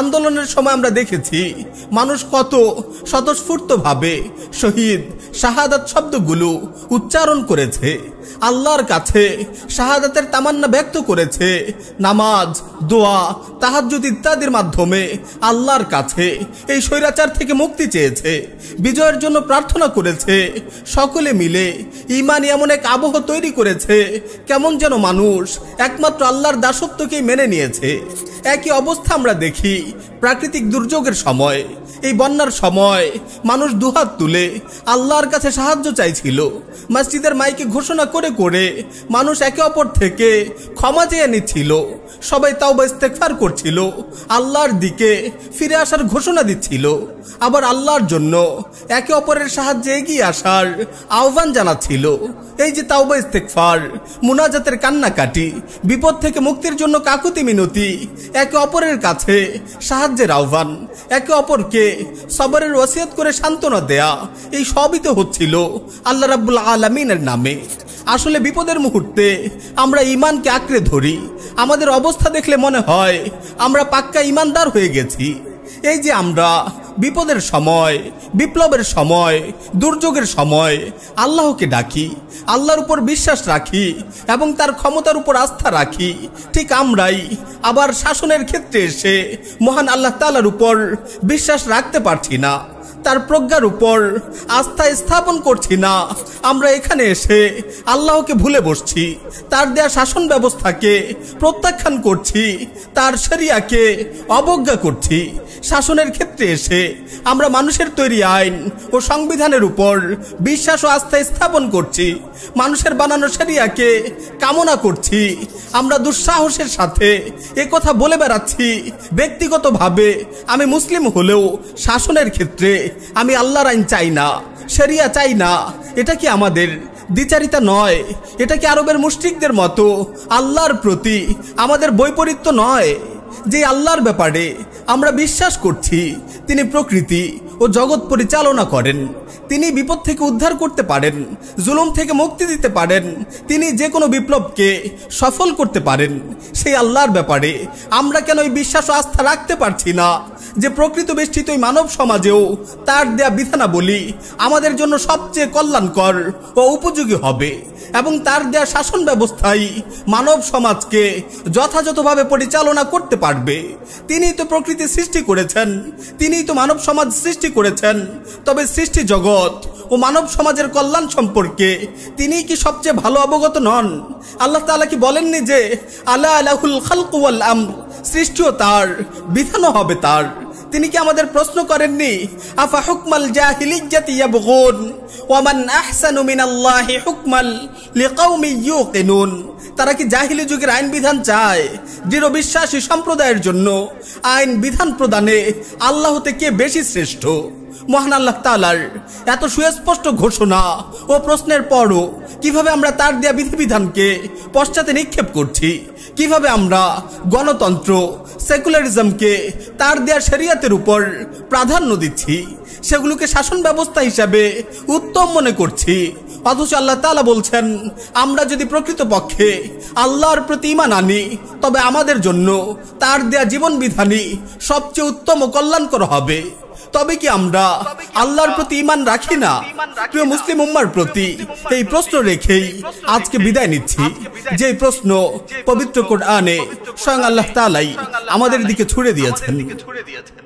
আন্দোলনের সময় আমরা দেখেছি মানুষ কত স্বতঃস্ফূর্তভাবে শহীদ শাহাদাত শব্দগুলো উচ্চারণ করেছে আল্লাহর কাছে শাহাদাতের তামান্না ব্যক্ত করেছে নামাজ দোয়া তাহাজুদ ইত্যাদির মাধ্যমে আল্লাহর কাছে এই স্বৈরাচার থেকে মুক্তি চেয়েছে বিজয়ের জন্য প্রার্থনা করেছে সকলে মিলে ইমান এমন এক আবহ তৈরি করেছে কেমন যেন মানুষ একমাত্র আল্লাহর দাসত্বকেই মেনে নিয়েছে একই অবস্থা আমরা দেখি প্রাকৃতিক দুর্যোগের সময় এই বন্যার সময় মানুষ দুহাত তুলে আল্লাহর কাছে সাহায্য চাইছিল মসজিদের মাইকে ঘোষণা করে করে মানুষ একে অপর থেকে ক্ষমা চেয়ে নিচ্ছিল সবাই তাও ইস্তেকফার করছিল আল্লাহর দিকে ফিরে আসার ঘোষণা দিচ্ছিল আবার আল্লাহর জন্য একে অপরের সাহায্যে এগিয়ে আসার আহ্বান জানাচ্ছিল এই যে তাওবা ইস্তেকফার মুনাজাতের কান্নাকাটি বিপদ থেকে মুক্তির জন্য কাকুতি মিনতি একে অপরের কাছে সাহায্যের আহ্বান একে অপরকে সবরের ওসিয়ত করে সান্ত্বনা দেয়া এই সবই তো হচ্ছিল আল্লাহ রাবুল আলমিনের নামে আসলে বিপদের মুহূর্তে আমরা ইমানকে আঁকড়ে ধরি আমাদের অবস্থা দেখলে মনে হয় আমরা পাক্কা ইমানদার হয়ে গেছি এই যে আমরা বিপদের সময় বিপ্লবের সময় দুর্যোগের সময় আল্লাহকে ডাকি আল্লাহর উপর বিশ্বাস রাখি এবং তার ক্ষমতার উপর আস্থা রাখি ঠিক আমরাই আবার শাসনের ক্ষেত্রে এসে মহান আল্লাহ তালার উপর বিশ্বাস রাখতে পারছি না তার প্রজ্ঞার উপর আস্থা স্থাপন করছি না আমরা এখানে এসে আল্লাহকে ভুলে বসছি তার দেয়া শাসন ব্যবস্থাকে প্রত্যাখ্যান করছি তার সেরিয়াকে অবজ্ঞা করছি শাসনের ক্ষেত্রে এসে আমরা মানুষের তৈরি আইন ও সংবিধানের উপর বিশ্বাস ও আস্থা স্থাপন করছি মানুষের বানানো সেরিয়াকে কামনা করছি আমরা দুঃসাহসের সাথে এ কথা বলে বেড়াচ্ছি ব্যক্তিগতভাবে আমি মুসলিম হলেও শাসনের ক্ষেত্রে আমি আল্লাহর আইন চাই না সেরিয়া চাই না এটা কি আমাদের দ্বিচারিতা নয় এটা কি আরবের মুষ্টিকদের মতো আল্লাহর প্রতি আমাদের বৈপরীত্য নয় যে আল্লাহর ব্যাপারে আমরা বিশ্বাস করছি তিনি প্রকৃতি ও জগৎ পরিচালনা করেন তিনি বিপদ থেকে উদ্ধার করতে পারেন জুলুম থেকে মুক্তি দিতে পারেন তিনি যে কোনো বিপ্লবকে সফল করতে পারেন সেই আল্লাহর ব্যাপারে আমরা কেন ওই বিশ্বাস আস্থা রাখতে পারছি না যে প্রকৃত বেষ্টিত মানব সমাজেও তার দেয়া বিধানা বলি আমাদের জন্য সবচেয়ে কল্যাণকর ও উপযোগী হবে এবং তার দেয়া শাসন ব্যবস্থাই মানব সমাজকে যথাযথভাবে পরিচালনা করতে পারবে তিনিই তো প্রকৃতি সৃষ্টি করেছেন তিনিই তো মানব সমাজ সৃষ্টি করেছেন তবে সৃষ্টি জগৎ ও মানব সমাজের কল্যাণ সম্পর্কে তিনি কি সবচেয়ে ভালো অবগত নন আল্লাহ তালা কি বলেননি যে আল্লাহ আল্লাহুল খালকুয়াল আম সৃষ্টিও তার বিধানও হবে তার তিনি কি আমাদের প্রশ্ন করেননি আফা হুকমাল জাহিলিজ্জাতি ইয়াবগুন ওয়া মান আহসানু মিনাল্লাহি হুকমাল লিকাউমি ইউকিনুন তারা কি জাহিলি যুগের আইন বিধান চায় দৃঢ় বিশ্বাসী সম্প্রদায়ের জন্য আইন বিধান প্রদানে আল্লাহ কে বেশি শ্রেষ্ঠ মহান আল্লাহ তালার এত সুস্পষ্ট ঘোষণা ও প্রশ্নের পরও কিভাবে আমরা তার দেয়া বিধিবিধানকে পশ্চাতে নিক্ষেপ করছি কিভাবে আমরা গণতন্ত্র সেকুলারিজমকে তার দেয়া শরিয়াতের উপর প্রাধান্য দিচ্ছি সেগুলোকে শাসন ব্যবস্থা হিসাবে উত্তম মনে করছি অথচ আল্লাহ তালা বলছেন আমরা যদি প্রকৃতপক্ষে আল্লাহর প্রতি ইমান আনি তবে আমাদের জন্য তার দেয়া জীবনবিধানই সবচেয়ে উত্তম ও কল্যাণকর হবে তবে কি আমরা আল্লাহর প্রতি ইমান রাখি না প্রিয় মুসলিম উম্মার প্রতি এই প্রশ্ন রেখেই আজকে বিদায় নিচ্ছি যে প্রশ্ন পবিত্র কোরআনে স্বয়ং আল্লাহ তালাই আমাদের দিকে ছুড়ে দিয়েছেন